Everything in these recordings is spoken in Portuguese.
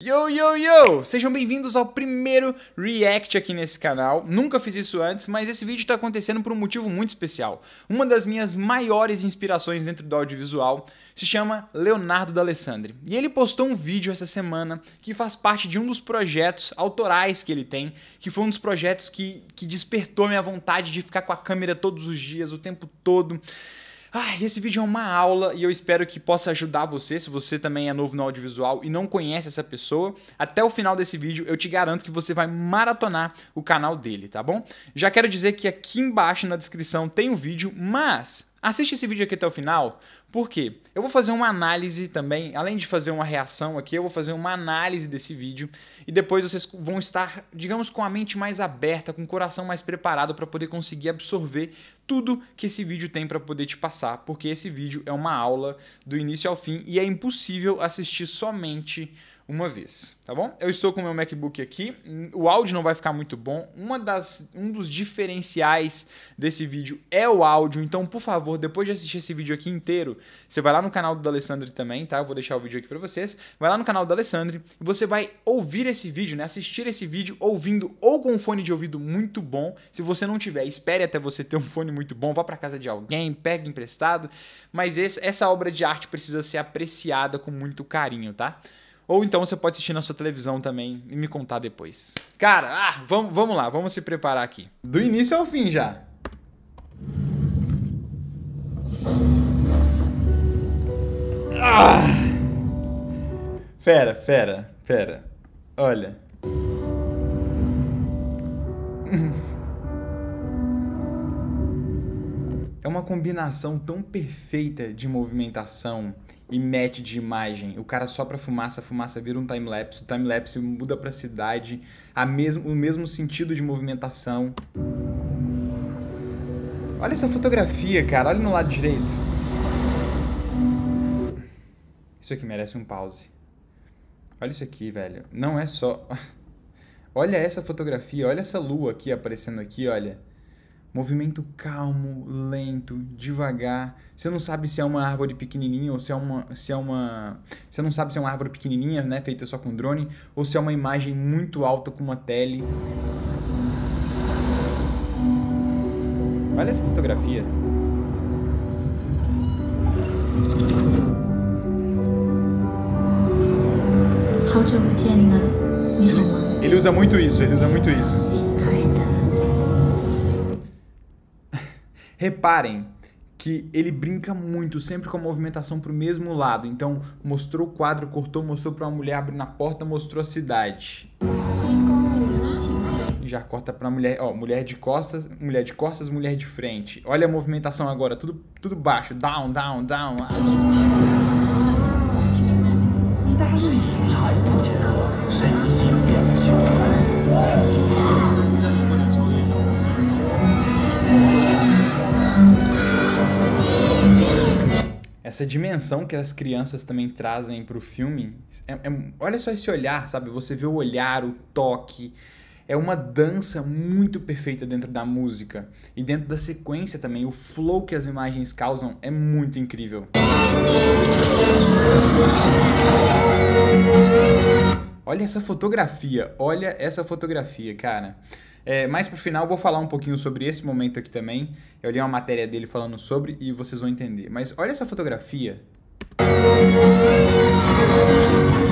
Yo, yo, yo! Sejam bem-vindos ao primeiro react aqui nesse canal. Nunca fiz isso antes, mas esse vídeo está acontecendo por um motivo muito especial. Uma das minhas maiores inspirações dentro do audiovisual se chama Leonardo D'Alessandri. E ele postou um vídeo essa semana que faz parte de um dos projetos autorais que ele tem, que foi um dos projetos que, que despertou minha vontade de ficar com a câmera todos os dias, o tempo todo. Ah, esse vídeo é uma aula e eu espero que possa ajudar você, se você também é novo no audiovisual e não conhece essa pessoa. Até o final desse vídeo, eu te garanto que você vai maratonar o canal dele, tá bom? Já quero dizer que aqui embaixo na descrição tem o um vídeo, mas Assiste esse vídeo aqui até o final, porque eu vou fazer uma análise também, além de fazer uma reação aqui, eu vou fazer uma análise desse vídeo e depois vocês vão estar, digamos, com a mente mais aberta, com o coração mais preparado para poder conseguir absorver tudo que esse vídeo tem para poder te passar, porque esse vídeo é uma aula do início ao fim e é impossível assistir somente uma vez, tá bom? Eu estou com o meu MacBook aqui, o áudio não vai ficar muito bom. Uma das, um dos diferenciais desse vídeo é o áudio, então por favor, depois de assistir esse vídeo aqui inteiro, você vai lá no canal do Alessandro também, tá? Eu vou deixar o vídeo aqui para vocês. Vai lá no canal do Alessandro e você vai ouvir esse vídeo, né? Assistir esse vídeo ouvindo ou com um fone de ouvido muito bom. Se você não tiver, espere até você ter um fone muito bom, vá para casa de alguém, pegue emprestado, mas esse, essa obra de arte precisa ser apreciada com muito carinho, tá? Ou então você pode assistir na sua televisão também e me contar depois. Cara, ah, vamos, lá, vamos se preparar aqui. Do início ao fim já. Ah! Pera, pera, pera. Olha. É uma combinação tão perfeita de movimentação, e mete de imagem. O cara sopra fumaça, a fumaça vira um time-lapse, o time-lapse muda para cidade, a mesmo, o mesmo sentido de movimentação. Olha essa fotografia, cara, olha no lado direito. Isso aqui merece um pause. Olha isso aqui, velho. Não é só. Olha essa fotografia, olha essa lua aqui aparecendo aqui, olha. Movimento calmo, lento, devagar. Você não sabe se é uma árvore pequenininha ou se é uma, se é uma, você não sabe se é uma árvore pequenininha, né, feita só com drone, ou se é uma imagem muito alta com uma tele. Olha essa fotografia. Ele usa muito isso, ele usa muito isso. Tá, é Reparem que ele brinca muito, sempre com a movimentação para o mesmo lado. Então, mostrou o quadro, cortou, mostrou para uma mulher abrindo a porta, mostrou a cidade. Já corta para mulher, ó, mulher de costas, mulher de costas, mulher de frente. Olha a movimentação agora, tudo tudo baixo, down, down, down. essa dimensão que as crianças também trazem para o filme. É, é, olha só esse olhar, sabe? Você vê o olhar, o toque. É uma dança muito perfeita dentro da música. E dentro da sequência também, o flow que as imagens causam é muito incrível. Olha essa fotografia, olha essa fotografia, cara. É, mais pro final eu vou falar um pouquinho sobre esse momento aqui também. Eu li uma matéria dele falando sobre e vocês vão entender. Mas olha essa fotografia. Música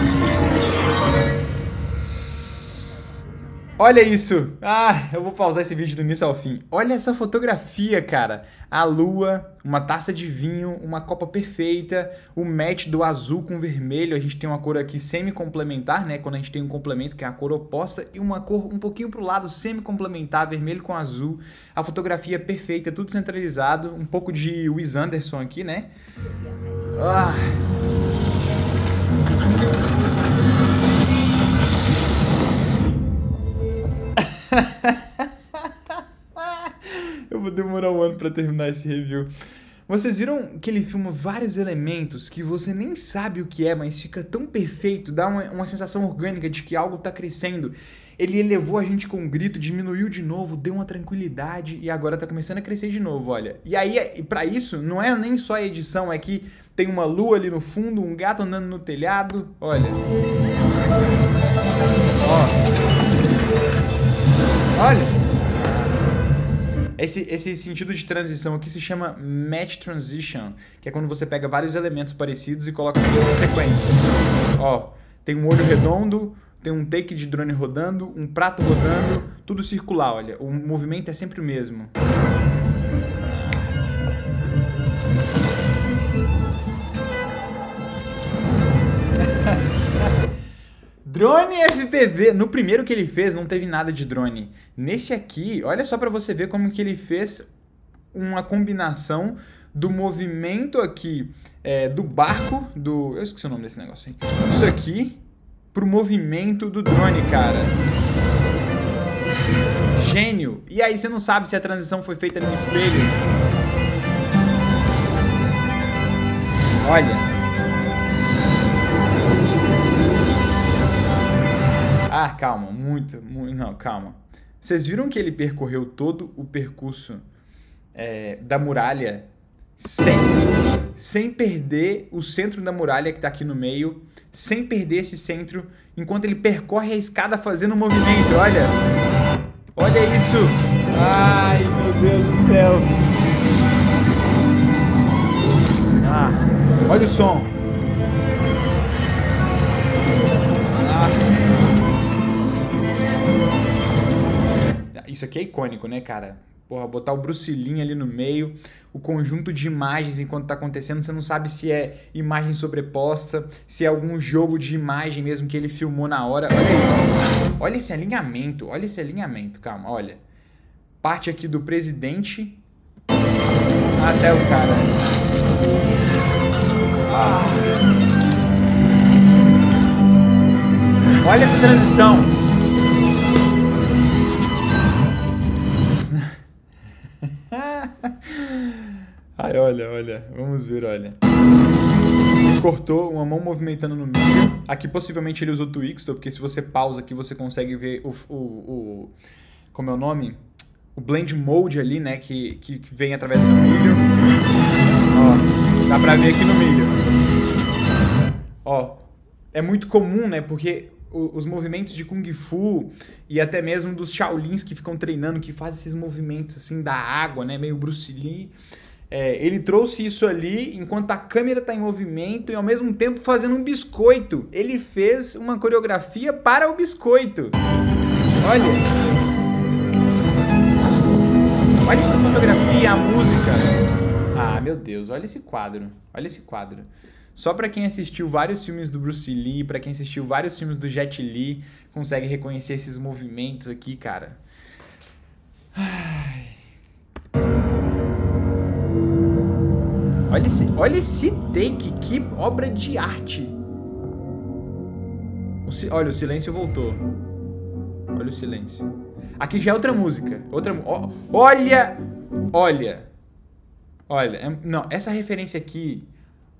Olha isso! Ah, eu vou pausar esse vídeo do início ao fim. Olha essa fotografia, cara! A lua, uma taça de vinho, uma copa perfeita, o match do azul com vermelho. A gente tem uma cor aqui semi-complementar, né? Quando a gente tem um complemento que é a cor oposta, e uma cor um pouquinho pro lado semi-complementar, vermelho com azul. A fotografia é perfeita, tudo centralizado. Um pouco de Wes Anderson aqui, né? Ah! eu vou demorar um ano para terminar esse review. Vocês viram que ele filma vários elementos que você nem sabe o que é, mas fica tão perfeito, dá uma, uma sensação orgânica de que algo está crescendo. Ele elevou a gente com um grito, diminuiu de novo, deu uma tranquilidade e agora está começando a crescer de novo, olha. E aí, para isso, não é nem só a edição, é que tem uma lua ali no fundo, um gato andando no telhado, olha. Ó. Olha. Esse, esse sentido de transição aqui se chama match transition, que é quando você pega vários elementos parecidos e coloca tudo em sequência. Ó, tem um olho redondo, tem um take de drone rodando, um prato rodando, tudo circular, olha. O movimento é sempre o mesmo. Drone FPV. No primeiro que ele fez, não teve nada de drone. Nesse aqui, olha só para você ver como que ele fez uma combinação do movimento aqui é, do barco, do... Eu esqueci o nome desse negócio aí. Isso aqui, pro movimento do drone, cara. Gênio. E aí você não sabe se a transição foi feita no espelho. Olha. Ah, calma, muito, muito. Não, calma. Vocês viram que ele percorreu todo o percurso é, da muralha sem, sem perder o centro da muralha que está aqui no meio, sem perder esse centro, enquanto ele percorre a escada fazendo movimento. Olha! Olha isso! Ai, meu Deus do céu! Ah, olha o som! Ah. isso aqui é icônico, né, cara? Porra, botar o Bruce Lee ali no meio, o conjunto de imagens enquanto tá acontecendo, você não sabe se é imagem sobreposta, se é algum jogo de imagem mesmo que ele filmou na hora. Olha isso. Olha esse alinhamento, olha esse alinhamento, calma, olha. Parte aqui do presidente até o cara. Ah. Olha essa transição. Ai, olha, olha. Vamos ver, olha. Ele cortou uma mão movimentando no meio. Aqui possivelmente ele usou Twixtor, porque se você pausa aqui você consegue ver o, o, o como é o nome? O blend mode ali, né? Que, que, que vem através do milho. Ó, dá pra ver aqui no milho. Ó, é muito comum, né? Porque os movimentos de Kung Fu e até mesmo dos Shaolins que ficam treinando, que fazem esses movimentos assim da água, né? Meio Bruce Lee. É, ele trouxe isso ali enquanto a câmera está em movimento e ao mesmo tempo fazendo um biscoito. Ele fez uma coreografia para o biscoito. Olha. Olha essa fotografia, a música. Ah, meu Deus, olha esse quadro. Olha esse quadro. Só para quem assistiu vários filmes do Bruce Lee, para quem assistiu vários filmes do Jet Li, consegue reconhecer esses movimentos aqui, cara. Ah. Olha esse, olha esse take, que obra de arte. O, olha, o silêncio voltou. Olha o silêncio. Aqui já é outra música. Outra, ó, olha! Olha! Olha, é, não, essa referência aqui...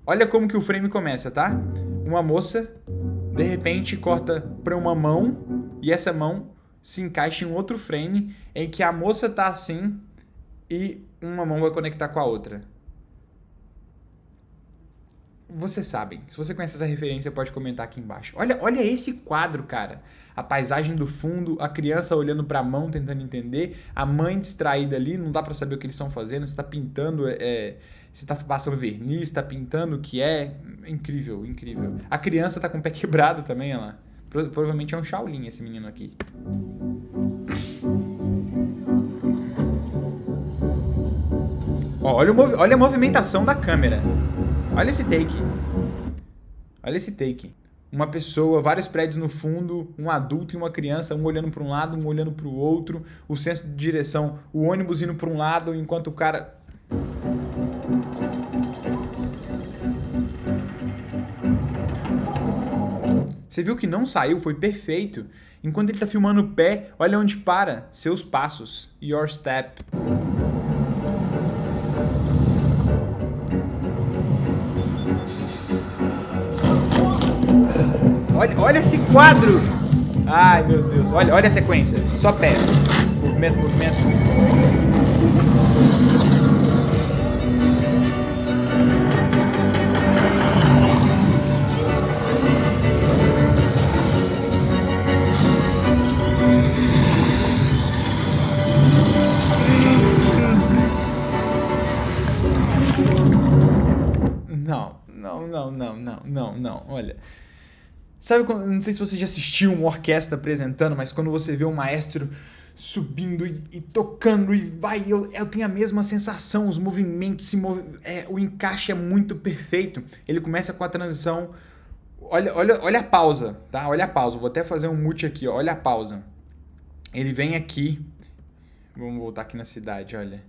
Olha como que o frame começa, tá? Uma moça, de repente, corta pra uma mão e essa mão se encaixa em outro frame em que a moça tá assim e uma mão vai conectar com a outra vocês sabem. Se você conhece essa referência, pode comentar aqui embaixo. Olha, olha esse quadro, cara. A paisagem do fundo, a criança olhando para a mão tentando entender, a mãe distraída ali, não dá para saber o que eles estão fazendo, se está pintando, é, se é, está passando verniz, está pintando o que é. Incrível, incrível. A criança tá com o pé quebrado também, olha lá. Pro, provavelmente é um Shaolin esse menino aqui. olha, o olha a movimentação da câmera. Olha esse take. Olha esse take. Uma pessoa, vários prédios no fundo, um adulto e uma criança, um olhando para um lado, um olhando para o outro, o senso de direção, o ônibus indo para um lado enquanto o cara Você viu que não saiu, foi perfeito. Enquanto ele está filmando o pé, olha onde para, seus passos, your step. Olha, olha esse quadro. Ai, meu Deus. Olha, olha a sequência. Só pés. Movimento, movimento. Não, não, não, não, não, não, olha. Sabe, quando, não sei se você já assistiu uma orquestra apresentando, mas quando você vê um maestro subindo e, e tocando e vai, eu, eu tenho a mesma sensação, os movimentos, se mov... é, o encaixe é muito perfeito. Ele começa com a transição, olha, olha, olha a pausa, tá? Olha a pausa, vou até fazer um mute aqui, ó. olha a pausa. Ele vem aqui, vamos voltar aqui na cidade, olha.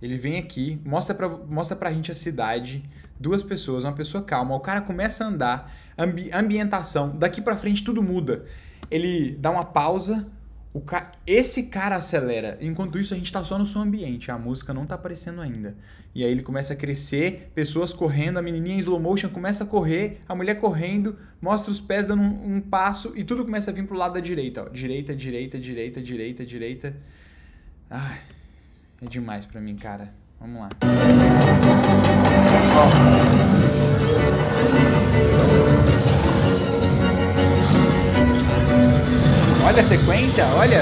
Ele vem aqui, mostra pra, mostra pra gente a cidade duas pessoas, uma pessoa calma, o cara começa a andar, ambi ambientação, daqui para frente tudo muda. Ele dá uma pausa, o ca... esse cara acelera. Enquanto isso, a gente tá só no som ambiente, a música não tá aparecendo ainda. E aí ele começa a crescer, pessoas correndo, a menininha em slow motion começa a correr, a mulher correndo, mostra os pés dando um, um passo e tudo começa a vir pro lado da direita, ó. Direita, direita, direita, direita, direita. Ai, é demais pra mim, cara. Vamos lá. Música Olha a sequência, olha.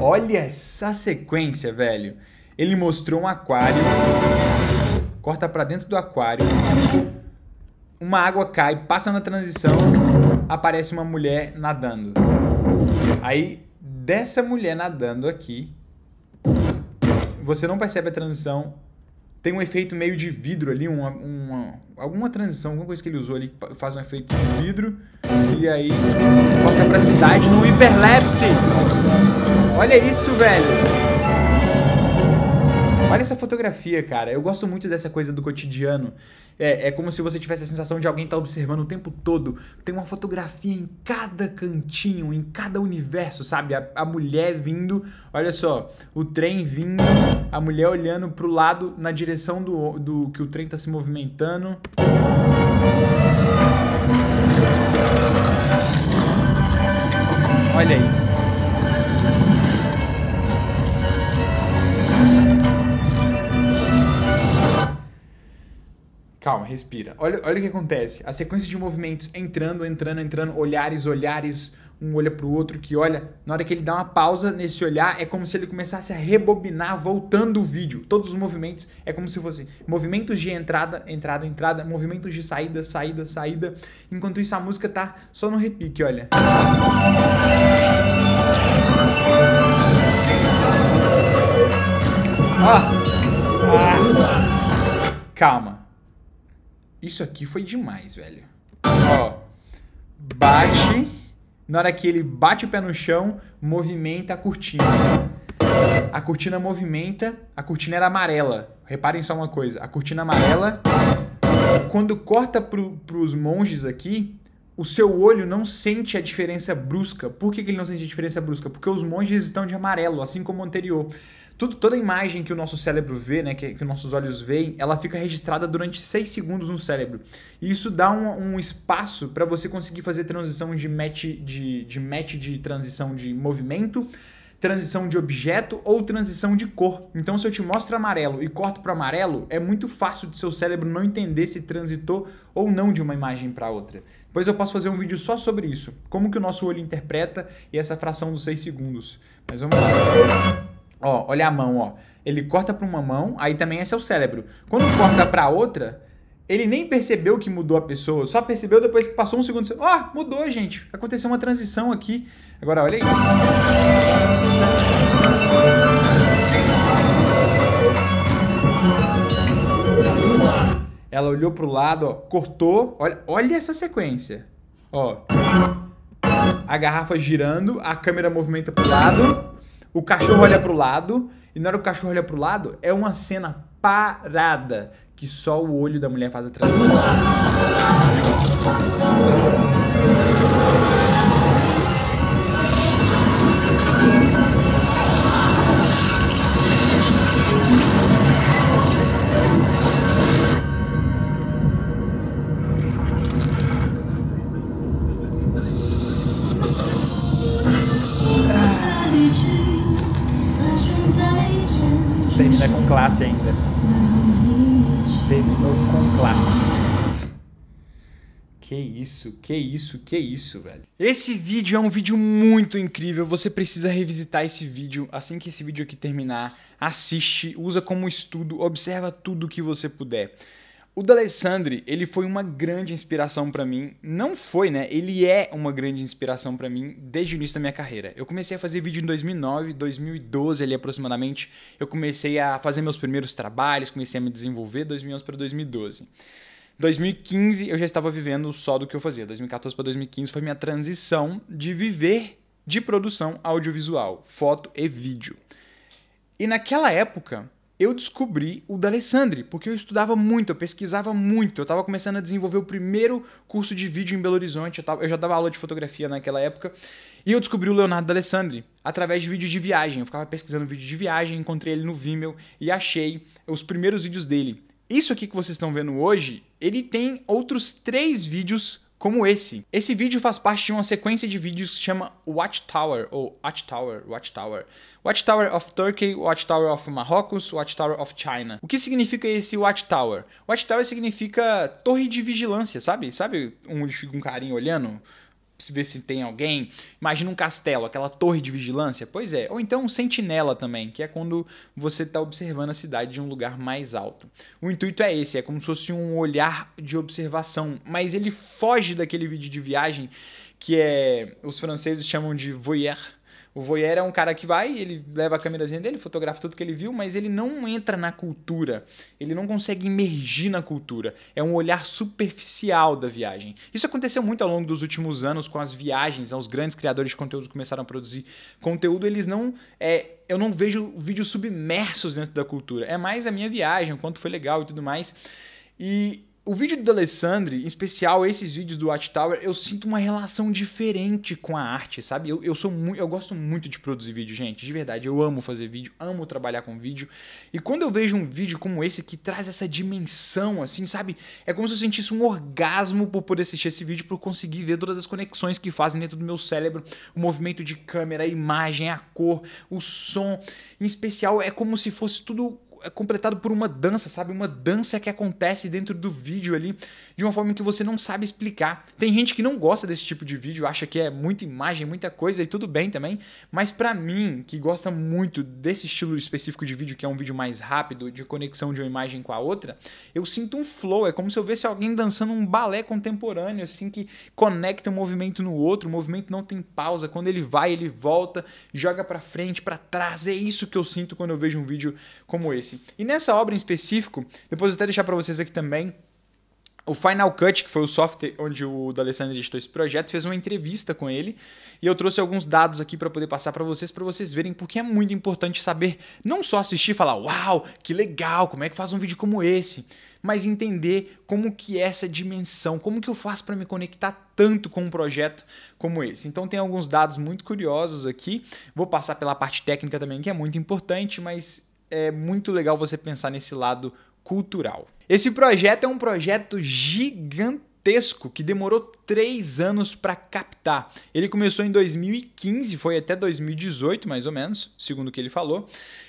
Olha essa sequência, velho. Ele mostrou um aquário. Corta para dentro do aquário. Uma água cai, passa na transição, aparece uma mulher nadando. Aí dessa mulher nadando aqui, você não percebe a transição. Tem um efeito meio de vidro ali, uma, uma, alguma transição, alguma coisa que ele usou ali que faz um efeito de vidro. E aí, coloca é pra cidade no hiperlapse. Olha isso, velho. Olha essa fotografia, cara. Eu gosto muito dessa coisa do cotidiano. É, é como se você tivesse a sensação de alguém estar tá observando o tempo todo. Tem uma fotografia em cada cantinho, em cada universo, sabe? A, a mulher vindo, olha só, o trem vindo, a mulher olhando pro lado na direção do, do que o trem tá se movimentando. Olha isso. Calma, respira. Olha, olha o que acontece. A sequência de movimentos entrando, entrando, entrando, olhares, olhares, um olha pro outro que olha. Na hora que ele dá uma pausa nesse olhar, é como se ele começasse a rebobinar, voltando o vídeo. Todos os movimentos é como se fosse movimentos de entrada, entrada, entrada, movimentos de saída, saída, saída. Enquanto isso, a música tá só no repique, olha. Ah! ah. Calma isso aqui foi demais, velho. Ó, bate. Na hora que ele bate o pé no chão, movimenta a cortina. A cortina movimenta, a cortina era amarela. Reparem só uma coisa, a cortina amarela, quando corta pro, pros monges aqui, o seu olho não sente a diferença brusca. Por que, que ele não sente a diferença brusca? Porque os monges estão de amarelo, assim como o anterior tudo, toda imagem que o nosso cérebro vê, né, que, que nossos olhos veem, ela fica registrada durante 6 segundos no cérebro. E isso dá um, um espaço para você conseguir fazer transição de match de, de match de transição de movimento transição de objeto ou transição de cor. Então, se eu te mostro amarelo e corto para amarelo, é muito fácil de seu cérebro não entender se transitou ou não de uma imagem para outra. Depois eu posso fazer um vídeo só sobre isso, como que o nosso olho interpreta e essa fração dos 6 segundos. Mas vamos lá. Ó, olha a mão, ó. Ele corta para uma mão, aí também esse é o cérebro. Quando corta para outra, ele nem percebeu que mudou a pessoa, só percebeu depois que passou um segundo. Ó, oh, mudou, gente. Aconteceu uma transição aqui. Agora, olha isso. Ela olhou para o lado, ó, cortou. Olha, olha essa sequência. Ó. A garrafa girando, a câmera movimenta para o lado o cachorro olha pro lado, e na hora que o cachorro olha pro lado, é uma cena parada que só o olho da mulher faz a transição. classe ainda. Terminou com classe. Que isso, que isso, que isso, velho. Esse vídeo é um vídeo muito incrível. Você precisa revisitar esse vídeo assim que esse vídeo aqui terminar. Assiste, usa como estudo, observa tudo que você puder. O D'Alessandri, ele foi uma grande inspiração para mim. Não foi, né? Ele é uma grande inspiração para mim desde o início da minha carreira. Eu comecei a fazer vídeo em 2009, 2012 ali aproximadamente. Eu comecei a fazer meus primeiros trabalhos, comecei a me desenvolver 2011 para 2012. 2015 eu já estava vivendo só do que eu fazia. 2014 para 2015 foi minha transição de viver de produção audiovisual, foto e vídeo. E naquela época, eu descobri o da porque eu estudava muito, eu pesquisava muito, eu estava começando a desenvolver o primeiro curso de vídeo em Belo Horizonte, eu, tava, eu já dava aula de fotografia naquela época, e eu descobri o Leonardo da através de vídeos de viagem. Eu ficava pesquisando vídeo de viagem, encontrei ele no Vimeo e achei os primeiros vídeos dele. Isso aqui que vocês estão vendo hoje, ele tem outros três vídeos como esse. Esse vídeo faz parte de uma sequência de vídeos que se chama Watchtower, ou Watchtower, Watchtower. Watchtower of Turkey, Watchtower of Marrocos, Watchtower of China. O que significa esse Watchtower? Watchtower significa torre de vigilância, sabe? Sabe onde fica um carinho olhando? ver se tem alguém. Imagina um castelo, aquela torre de vigilância. Pois é. Ou então um sentinela também, que é quando você está observando a cidade de um lugar mais alto. O intuito é esse, é como se fosse um olhar de observação, mas ele foge daquele vídeo de viagem que é os franceses chamam de voyeur o voyeur é um cara que vai, ele leva a câmerazinha dele, fotografa tudo que ele viu, mas ele não entra na cultura. Ele não consegue imergir na cultura. É um olhar superficial da viagem. Isso aconteceu muito ao longo dos últimos anos com as viagens, né? os grandes criadores de conteúdo começaram a produzir conteúdo, eles não. É, eu não vejo vídeos submersos dentro da cultura. É mais a minha viagem, o quanto foi legal e tudo mais. E o vídeo do Alessandri, em especial esses vídeos do Watchtower, eu sinto uma relação diferente com a arte, sabe? Eu, eu sou muito, eu gosto muito de produzir vídeo, gente, de verdade. Eu amo fazer vídeo, amo trabalhar com vídeo. E quando eu vejo um vídeo como esse que traz essa dimensão, assim, sabe? É como se eu sentisse um orgasmo por poder assistir esse vídeo, por conseguir ver todas as conexões que fazem dentro do meu cérebro, o movimento de câmera, a imagem, a cor, o som. Em especial, é como se fosse tudo é completado por uma dança, sabe? Uma dança que acontece dentro do vídeo ali de uma forma que você não sabe explicar. Tem gente que não gosta desse tipo de vídeo, acha que é muita imagem, muita coisa e tudo bem também, mas para mim, que gosta muito desse estilo específico de vídeo, que é um vídeo mais rápido, de conexão de uma imagem com a outra, eu sinto um flow, é como se eu visse alguém dançando um balé contemporâneo, assim, que conecta um movimento no outro, o movimento não tem pausa, quando ele vai, ele volta, joga para frente, para trás, é isso que eu sinto quando eu vejo um vídeo como esse esse. E nessa obra em específico, depois vou até deixar para vocês aqui também, o Final Cut, que foi o software onde o D'Alessandro editou esse projeto, fez uma entrevista com ele e eu trouxe alguns dados aqui para poder passar para vocês, para vocês verem, porque é muito importante saber não só assistir e falar, uau, que legal, como é que faz um vídeo como esse, mas entender como que é essa dimensão, como que eu faço para me conectar tanto com um projeto como esse. Então tem alguns dados muito curiosos aqui, vou passar pela parte técnica também, que é muito importante, mas é muito legal você pensar nesse lado cultural. Esse projeto é um projeto gigantesco que demorou três anos para captar. Ele começou em 2015, foi até 2018 mais ou menos, segundo o que ele falou.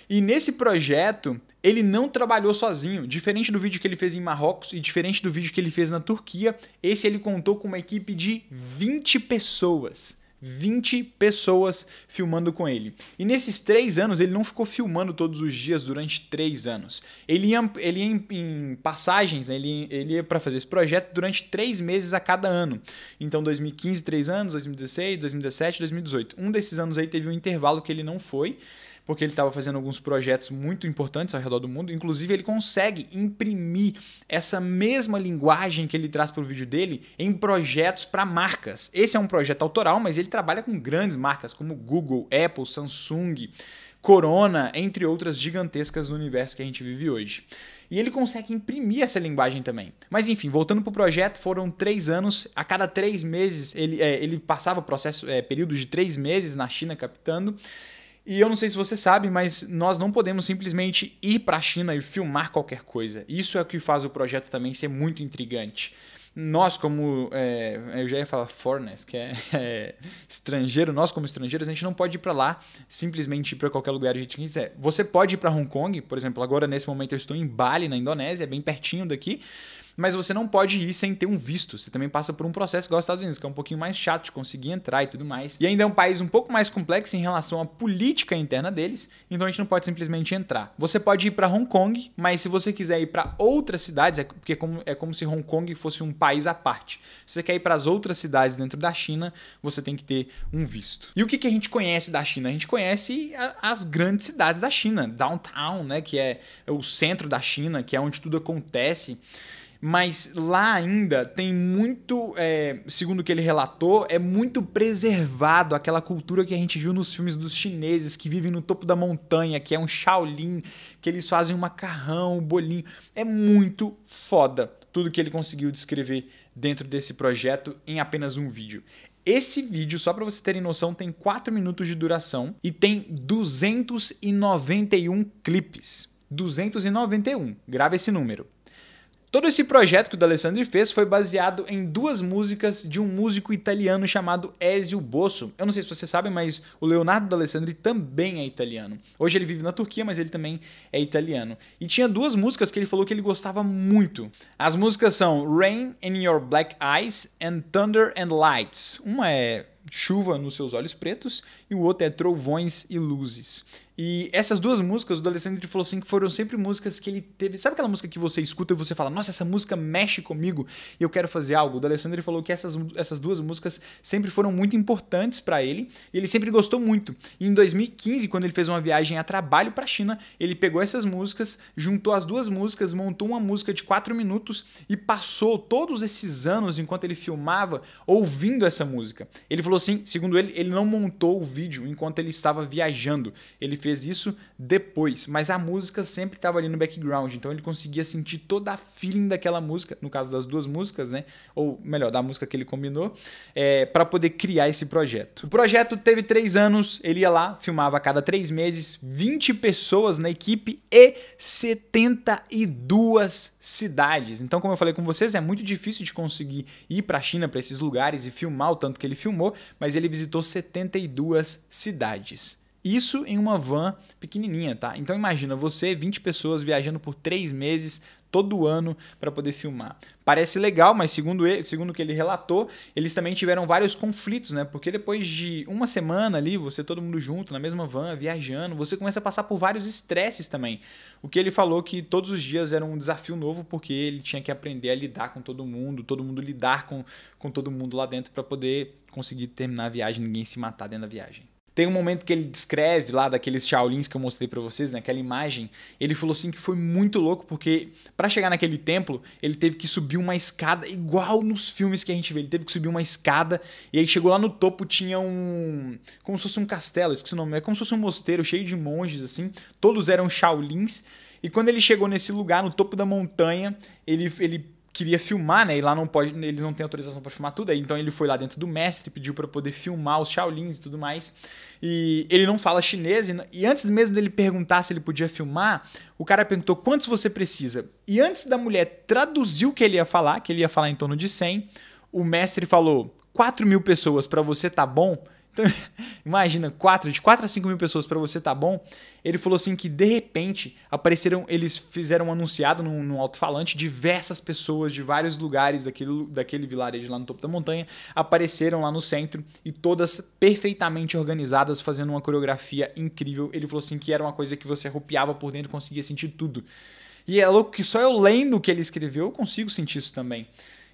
E nesse projeto ele não trabalhou sozinho. Diferente do vídeo que ele fez em Marrocos e diferente do vídeo que ele fez na Turquia, esse ele contou com uma equipe de 20 pessoas. 20 pessoas filmando com ele. E nesses três anos, ele não ficou filmando todos os dias durante três anos. Ele ia, ele ia em, em, passagens, né? ele, ele ia para fazer esse projeto durante três meses a cada ano. Então, 2015, três anos, 2016, 2017, 2018. Um desses anos aí teve um intervalo que ele não foi porque ele estava fazendo alguns projetos muito importantes ao redor do mundo. Inclusive, ele consegue imprimir essa mesma linguagem que ele traz para o vídeo dele em projetos para marcas. Esse é um projeto autoral, mas ele trabalha com grandes marcas como Google, Apple, Samsung, Corona, entre outras gigantescas no universo que a gente vive hoje. E ele consegue imprimir essa linguagem também. Mas enfim, voltando para o projeto, foram três anos. A cada três meses ele, é, ele passava processo, é, períodos de três meses na China captando. E eu não sei se você sabe, mas nós não podemos simplesmente ir para a China e filmar qualquer coisa. Isso é o que faz o projeto também ser muito intrigante. Nós, como. É, eu já ia falar foreigners, que é, é, estrangeiro, nós, como estrangeiros, a gente não pode ir para lá simplesmente ir para qualquer lugar que a gente quiser. Você pode ir para Hong Kong, por exemplo, agora nesse momento eu estou em Bali, na Indonésia, é bem pertinho daqui mas você não pode ir sem ter um visto. Você também passa por um processo igual aos Estados Unidos, que é um pouquinho mais chato de conseguir entrar e tudo mais. E ainda é um país um pouco mais complexo em relação à política interna deles, então a gente não pode simplesmente entrar. Você pode ir para Hong Kong, mas se você quiser ir para outras cidades, é porque é como, é como se Hong Kong fosse um país à parte. Se você quer ir para as outras cidades dentro da China, você tem que ter um visto. E o que, que a gente conhece da China? A gente conhece as grandes cidades da China, downtown, né, que é o centro da China, que é onde tudo acontece mas lá ainda tem muito, é, segundo o que ele relatou, é muito preservado aquela cultura que a gente viu nos filmes dos chineses que vivem no topo da montanha, que é um Shaolin, que eles fazem um macarrão, um bolinho. É muito foda tudo que ele conseguiu descrever dentro desse projeto em apenas um vídeo. Esse vídeo, só para você terem noção, tem 4 minutos de duração e tem 291 clipes. 291, grava esse número. Todo esse projeto que o D'Alessandri fez foi baseado em duas músicas de um músico italiano chamado Ezio Bosso. Eu não sei se vocês sabem, mas o Leonardo D'Alessandri também é italiano. Hoje ele vive na Turquia, mas ele também é italiano. E tinha duas músicas que ele falou que ele gostava muito. As músicas são Rain in Your Black Eyes and Thunder and Lights. Uma é chuva nos seus olhos pretos e o outro é trovões e luzes. E essas duas músicas, o do falou assim, que foram sempre músicas que ele teve. Sabe aquela música que você escuta e você fala, nossa, essa música mexe comigo e eu quero fazer algo? O do falou que essas, essas duas músicas sempre foram muito importantes para ele e ele sempre gostou muito. E em 2015, quando ele fez uma viagem a trabalho para a China, ele pegou essas músicas, juntou as duas músicas, montou uma música de 4 minutos e passou todos esses anos enquanto ele filmava ouvindo essa música. Ele falou assim, segundo ele, ele não montou o vídeo enquanto ele estava viajando. Ele fez fez isso depois, mas a música sempre estava ali no background, então ele conseguia sentir toda a feeling daquela música, no caso das duas músicas, né? Ou melhor, da música que ele combinou, é, para poder criar esse projeto. O projeto teve três anos, ele ia lá, filmava a cada três meses, 20 pessoas na equipe e 72 cidades. Então, como eu falei com vocês, é muito difícil de conseguir ir para a China, para esses lugares e filmar o tanto que ele filmou, mas ele visitou 72 cidades. Isso em uma van pequenininha, tá? Então imagina você, 20 pessoas viajando por 3 meses todo ano para poder filmar. Parece legal, mas segundo ele, segundo o que ele relatou, eles também tiveram vários conflitos, né? Porque depois de uma semana ali, você todo mundo junto na mesma van, viajando, você começa a passar por vários estresses também. O que ele falou que todos os dias era um desafio novo porque ele tinha que aprender a lidar com todo mundo, todo mundo lidar com, com todo mundo lá dentro para poder conseguir terminar a viagem, ninguém se matar dentro da viagem. Tem um momento que ele descreve lá daqueles Shaolins que eu mostrei para vocês, naquela né? imagem. Ele falou assim que foi muito louco porque para chegar naquele templo, ele teve que subir uma escada igual nos filmes que a gente vê. Ele teve que subir uma escada e aí chegou lá no topo tinha um como se fosse um castelo, esqueci o nome, é como se fosse um mosteiro cheio de monges assim. Todos eram Shaolins. E quando ele chegou nesse lugar, no topo da montanha, ele, ele queria filmar, né? E lá não pode, eles não têm autorização para filmar tudo. Aí, então ele foi lá dentro do mestre, pediu para poder filmar os Shaolins e tudo mais. E ele não fala chinês e, e antes mesmo dele perguntar se ele podia filmar, o cara perguntou quantos você precisa. E antes da mulher traduzir o que ele ia falar, que ele ia falar em torno de 100, o mestre falou 4 mil pessoas para você tá bom? Então, imagina, quatro, de 4 a 5 mil pessoas para você tá bom. Ele falou assim que de repente apareceram, eles fizeram um anunciado num, num alto-falante, diversas pessoas de vários lugares daquele, daquele vilarejo lá no topo da montanha apareceram lá no centro e todas perfeitamente organizadas, fazendo uma coreografia incrível. Ele falou assim que era uma coisa que você arrupiava por dentro, conseguia sentir tudo. E é louco que só eu lendo o que ele escreveu eu consigo sentir isso também.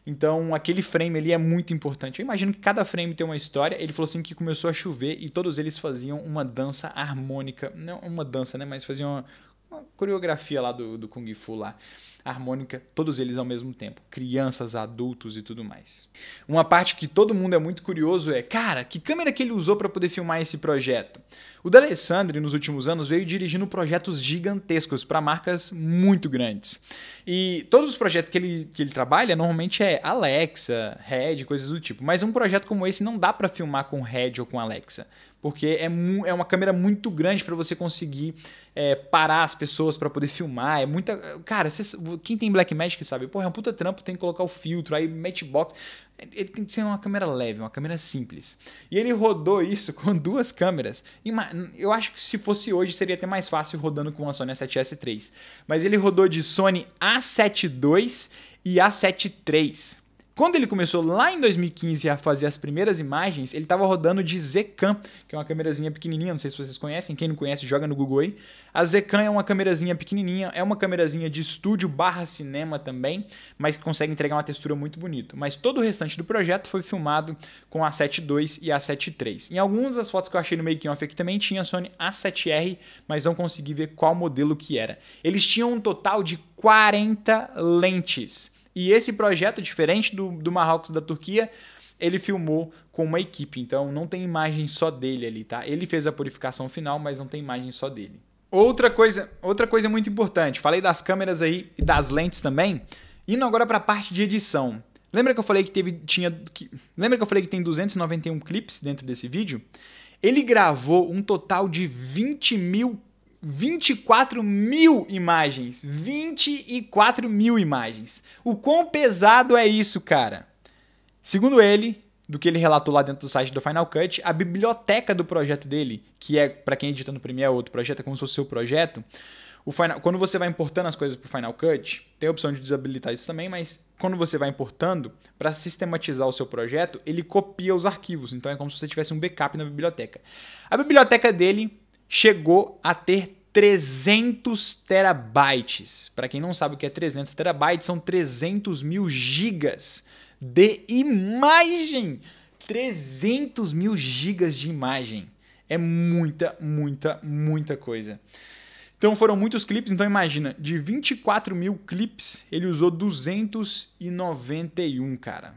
Então, aquele frame ali é muito importante. Eu imagino que cada frame tem uma história. Ele falou assim que começou a chover e todos eles faziam uma dança harmônica. Não uma dança, né? Mas faziam uma, uma coreografia lá do, do Kung Fu lá harmônica, todos eles ao mesmo tempo, crianças, adultos e tudo mais. Uma parte que todo mundo é muito curioso é, cara, que câmera que ele usou para poder filmar esse projeto? O D'Alessandri, nos últimos anos, veio dirigindo projetos gigantescos para marcas muito grandes. E todos os projetos que ele, que ele trabalha normalmente é Alexa, Red, coisas do tipo, mas um projeto como esse não dá para filmar com Red ou com Alexa porque é, é uma câmera muito grande para você conseguir é, parar as pessoas para poder filmar. É muita. Cara, cês, quem tem Blackmagic sabe, porra, é um puta trampo, tem que colocar o filtro, aí matchbox. É, ele tem que ser uma câmera leve, uma câmera simples. E ele rodou isso com duas câmeras. Eu acho que se fosse hoje seria até mais fácil rodando com a Sony A7S 3 Mas ele rodou de Sony A7 II e A7 III. Quando ele começou lá em 2015 a fazer as primeiras imagens, ele estava rodando de ZeCam, que é uma câmerazinha pequenininha, não sei se vocês conhecem, quem não conhece joga no Google aí. A ZeCam é uma câmerazinha pequenininha, é uma câmerazinha de estúdio barra cinema também, mas que consegue entregar uma textura muito bonita. Mas todo o restante do projeto foi filmado com a 7.2 e a 7.3. Em algumas das fotos que eu achei no making off aqui também tinha a Sony A7R, mas não consegui ver qual modelo que era. Eles tinham um total de 40 lentes. E esse projeto, diferente do, do Marrocos da Turquia, ele filmou com uma equipe, então não tem imagem só dele ali, tá? Ele fez a purificação final, mas não tem imagem só dele. Outra coisa, outra coisa muito importante, falei das câmeras aí e das lentes também. Indo agora para a parte de edição. Lembra que eu falei que teve tinha que, lembra que eu falei que tem 291 clipes dentro desse vídeo? Ele gravou um total de 20 mil 24 mil imagens. 24 mil imagens. O quão pesado é isso, cara? Segundo ele, do que ele relatou lá dentro do site do Final Cut, a biblioteca do projeto dele, que é para quem edita no Premiere é outro projeto, é como se fosse o seu projeto. O Final, quando você vai importando as coisas para Final Cut, tem a opção de desabilitar isso também, mas quando você vai importando, para sistematizar o seu projeto, ele copia os arquivos. Então é como se você tivesse um backup na biblioteca. A biblioteca dele chegou a ter 300 terabytes. Para quem não sabe o que é 300 terabytes, são 300 mil gigas de imagem. 300 mil gigas de imagem. É muita, muita, muita coisa. Então foram muitos clipes, então imagina, de 24 mil clipes, ele usou 291, cara.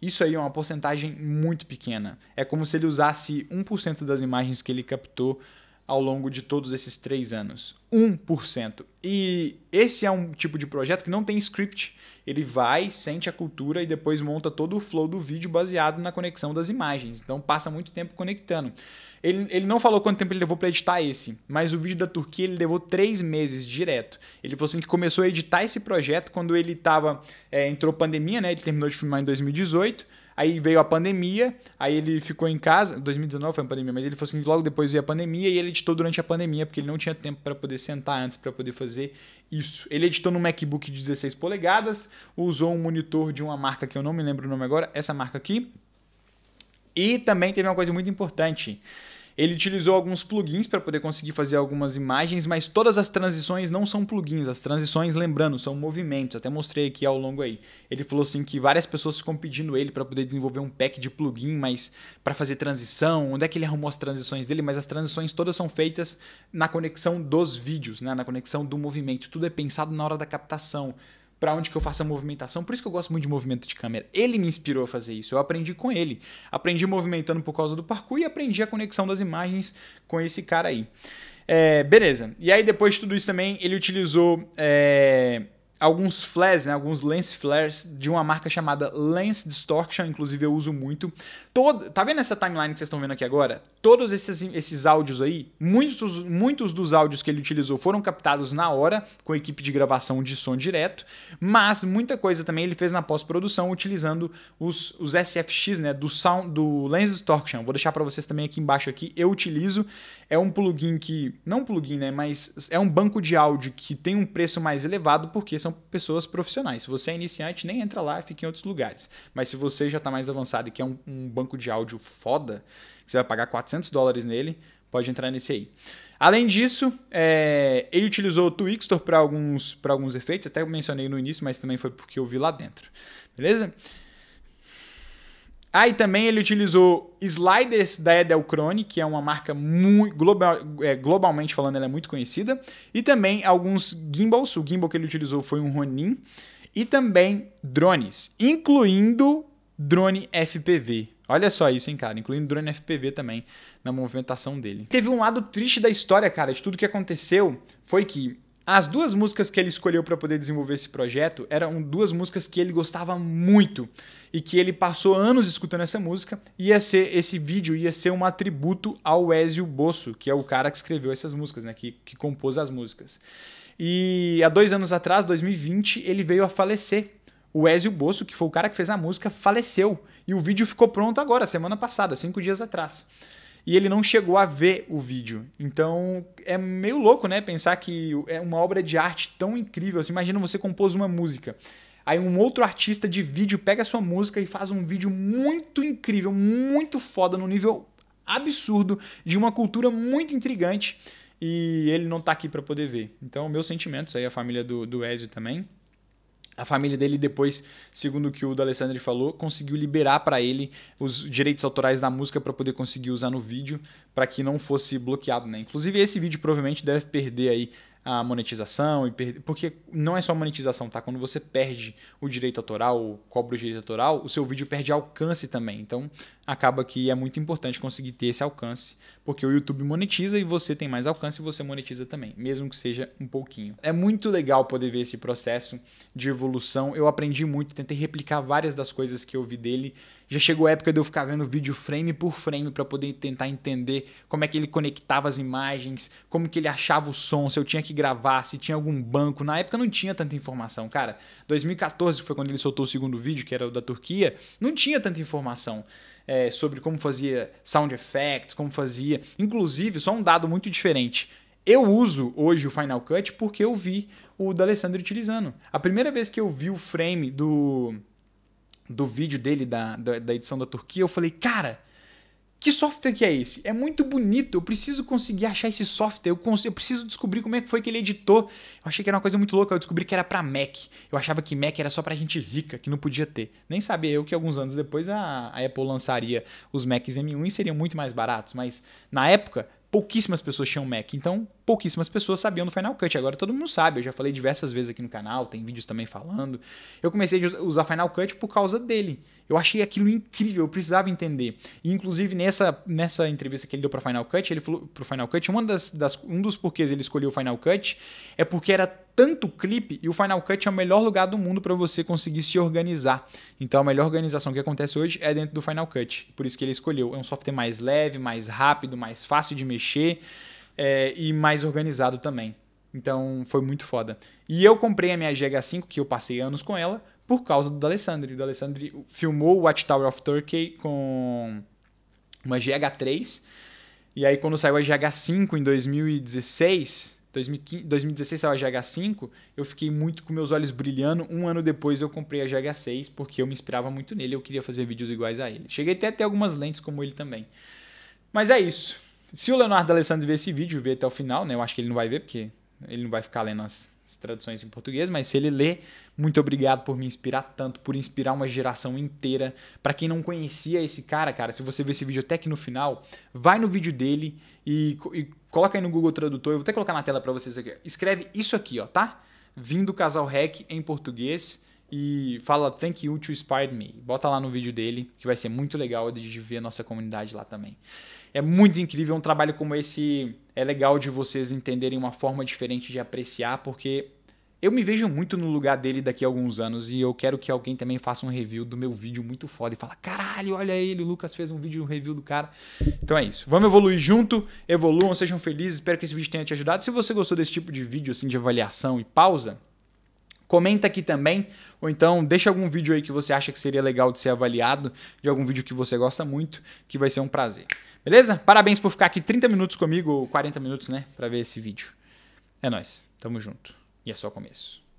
Isso aí é uma porcentagem muito pequena. É como se ele usasse 1% das imagens que ele captou ao longo de todos esses três anos. 1%. E esse é um tipo de projeto que não tem script. Ele vai, sente a cultura e depois monta todo o flow do vídeo baseado na conexão das imagens. Então passa muito tempo conectando. Ele, ele não falou quanto tempo ele levou para editar esse, mas o vídeo da Turquia ele levou três meses direto. Ele falou assim que começou a editar esse projeto quando ele estava. É, entrou pandemia, né? Ele terminou de filmar em 2018. Aí veio a pandemia, aí ele ficou em casa. 2019 foi a pandemia, mas ele falou assim: logo depois veio a pandemia e ele editou durante a pandemia, porque ele não tinha tempo para poder sentar antes para poder fazer isso. Ele editou no MacBook de 16 polegadas, usou um monitor de uma marca que eu não me lembro o nome agora, essa marca aqui. E também teve uma coisa muito importante. Ele utilizou alguns plugins para poder conseguir fazer algumas imagens, mas todas as transições não são plugins. As transições, lembrando, são movimentos. Até mostrei aqui ao longo aí. Ele falou assim que várias pessoas ficam pedindo ele para poder desenvolver um pack de plugin, mas para fazer transição. Onde é que ele arrumou as transições dele? Mas as transições todas são feitas na conexão dos vídeos, né? na conexão do movimento. Tudo é pensado na hora da captação para onde que eu faço a movimentação. Por isso que eu gosto muito de movimento de câmera. Ele me inspirou a fazer isso, eu aprendi com ele. Aprendi movimentando por causa do parkour e aprendi a conexão das imagens com esse cara aí. É, beleza. E aí, depois de tudo isso também, ele utilizou. É alguns flares, né, alguns lens flares de uma marca chamada Lens Distortion, inclusive eu uso muito. Todo, tá vendo essa timeline que vocês estão vendo aqui agora? Todos esses, esses áudios aí, muitos, muitos dos áudios que ele utilizou foram captados na hora, com a equipe de gravação de som direto, mas muita coisa também ele fez na pós-produção utilizando os, os SFX, né, do, sound, do Lens Distortion. Vou deixar para vocês também aqui embaixo aqui, eu utilizo. É um plugin que, não plugin, né, mas é um banco de áudio que tem um preço mais elevado porque são são pessoas profissionais. Se você é iniciante, nem entra lá, fica em outros lugares. Mas se você já está mais avançado e quer um, um banco de áudio foda, que você vai pagar 400 dólares nele, pode entrar nesse aí. Além disso, é, ele utilizou o Twixtor para alguns, alguns efeitos, até mencionei no início, mas também foi porque eu vi lá dentro. Beleza? Ah, e também ele utilizou sliders da Edelkrone, que é uma marca muito global, é, globalmente falando, ela é muito conhecida. E também alguns gimbals. O gimbal que ele utilizou foi um Ronin. E também drones, incluindo drone FPV. Olha só isso, hein, cara. Incluindo drone FPV também na movimentação dele. Teve um lado triste da história, cara, de tudo que aconteceu. Foi que as duas músicas que ele escolheu para poder desenvolver esse projeto eram duas músicas que ele gostava muito e que ele passou anos escutando essa música. Ia ser esse vídeo ia ser um atributo ao Ezio Bosso, que é o cara que escreveu essas músicas, né? Que, que compôs as músicas. E há dois anos atrás, 2020, ele veio a falecer. O Ezio Bosso, que foi o cara que fez a música, faleceu. E o vídeo ficou pronto agora, semana passada, cinco dias atrás e ele não chegou a ver o vídeo. Então é meio louco, né? Pensar que é uma obra de arte tão incrível. você imagina você compôs uma música. Aí um outro artista de vídeo pega a sua música e faz um vídeo muito incrível, muito foda, no nível absurdo, de uma cultura muito intrigante. E ele não tá aqui para poder ver. Então, meus sentimentos aí, é a família do, do Ezio também. A família dele depois, segundo o que o Alessandro falou, conseguiu liberar para ele os direitos autorais da música para poder conseguir usar no vídeo, para que não fosse bloqueado, né? Inclusive esse vídeo provavelmente deve perder aí a monetização e perder, porque não é só monetização, tá? Quando você perde o direito autoral, cobra o direito autoral, o seu vídeo perde alcance também. Então, acaba que é muito importante conseguir ter esse alcance, porque o YouTube monetiza e você tem mais alcance e você monetiza também, mesmo que seja um pouquinho. É muito legal poder ver esse processo de evolução. Eu aprendi muito, tentei replicar várias das coisas que eu vi dele. Já chegou a época de eu ficar vendo vídeo frame por frame para poder tentar entender como é que ele conectava as imagens, como que ele achava o som, se eu tinha que gravar, se tinha algum banco. Na época não tinha tanta informação, cara. 2014 foi quando ele soltou o segundo vídeo, que era o da Turquia, não tinha tanta informação é, sobre como fazia sound effects, como fazia. Inclusive, só um dado muito diferente. Eu uso hoje o Final Cut porque eu vi o da Alessandra utilizando. A primeira vez que eu vi o frame do, do vídeo dele, da, da, da edição da Turquia, eu falei, cara que software que é esse? É muito bonito, eu preciso conseguir achar esse software, eu, consigo, eu, preciso descobrir como é que foi que ele editou. Eu achei que era uma coisa muito louca, eu descobri que era para Mac. Eu achava que Mac era só pra gente rica, que não podia ter. Nem sabia eu que alguns anos depois a, a Apple lançaria os Macs M1 e seriam muito mais baratos, mas na época pouquíssimas pessoas tinham Mac, então pouquíssimas pessoas sabiam do Final Cut. Agora todo mundo sabe, eu já falei diversas vezes aqui no canal, tem vídeos também falando. Eu comecei a usar Final Cut por causa dele. Eu achei aquilo incrível, eu precisava entender. E, inclusive, nessa, nessa entrevista que ele deu para Final Cut, ele falou pro Final Cut, uma das, das, um dos porquês ele escolheu o Final Cut é porque era tanto clipe e o Final Cut é o melhor lugar do mundo para você conseguir se organizar. Então, a melhor organização que acontece hoje é dentro do Final Cut. Por isso que ele escolheu. É um software mais leve, mais rápido, mais fácil de mexer é, e mais organizado também. Então foi muito foda. E eu comprei a minha GH5, que eu passei anos com ela, por causa do D'Alessandri. O D'Alessandri filmou o Watchtower of Turkey com uma GH3, e aí quando saiu a GH5 em 2016... 2016 saiu a GH5, eu fiquei muito com meus olhos brilhando. Um ano depois eu comprei a GH6, porque eu me inspirava muito nele, eu queria fazer vídeos iguais a ele. Cheguei até a ter algumas lentes como ele também. Mas é isso. Se o Leonardo Alessandro ver esse vídeo, ver até o final, né? Eu acho que ele não vai ver, porque ele não vai ficar lendo as, traduções em português, mas se ele lê, muito obrigado por me inspirar tanto, por inspirar uma geração inteira. Para quem não conhecia esse cara, cara, se você ver esse vídeo até aqui no final, vai no vídeo dele e, e coloca aí no Google Tradutor, eu vou até colocar na tela para vocês aqui. Escreve isso aqui, ó, tá? Vindo Casal Rec em português e fala thank you to inspired me. Bota lá no vídeo dele, que vai ser muito legal de ver a nossa comunidade lá também é muito incrível. É um trabalho como esse é legal de vocês entenderem uma forma diferente de apreciar, porque eu me vejo muito no lugar dele daqui a alguns anos e eu quero que alguém também faça um review do meu vídeo muito foda e fala: caralho, olha ele, o Lucas fez um vídeo, um review do cara. Então é isso. Vamos evoluir junto, evoluam, sejam felizes. Espero que esse vídeo tenha te ajudado. Se você gostou desse tipo de vídeo, assim, de avaliação e pausa, Comenta aqui também, ou então deixa algum vídeo aí que você acha que seria legal de ser avaliado, de algum vídeo que você gosta muito, que vai ser um prazer. Beleza? Parabéns por ficar aqui 30 minutos comigo, ou 40 minutos, né, para ver esse vídeo. É nós, tamo junto. E é só começo.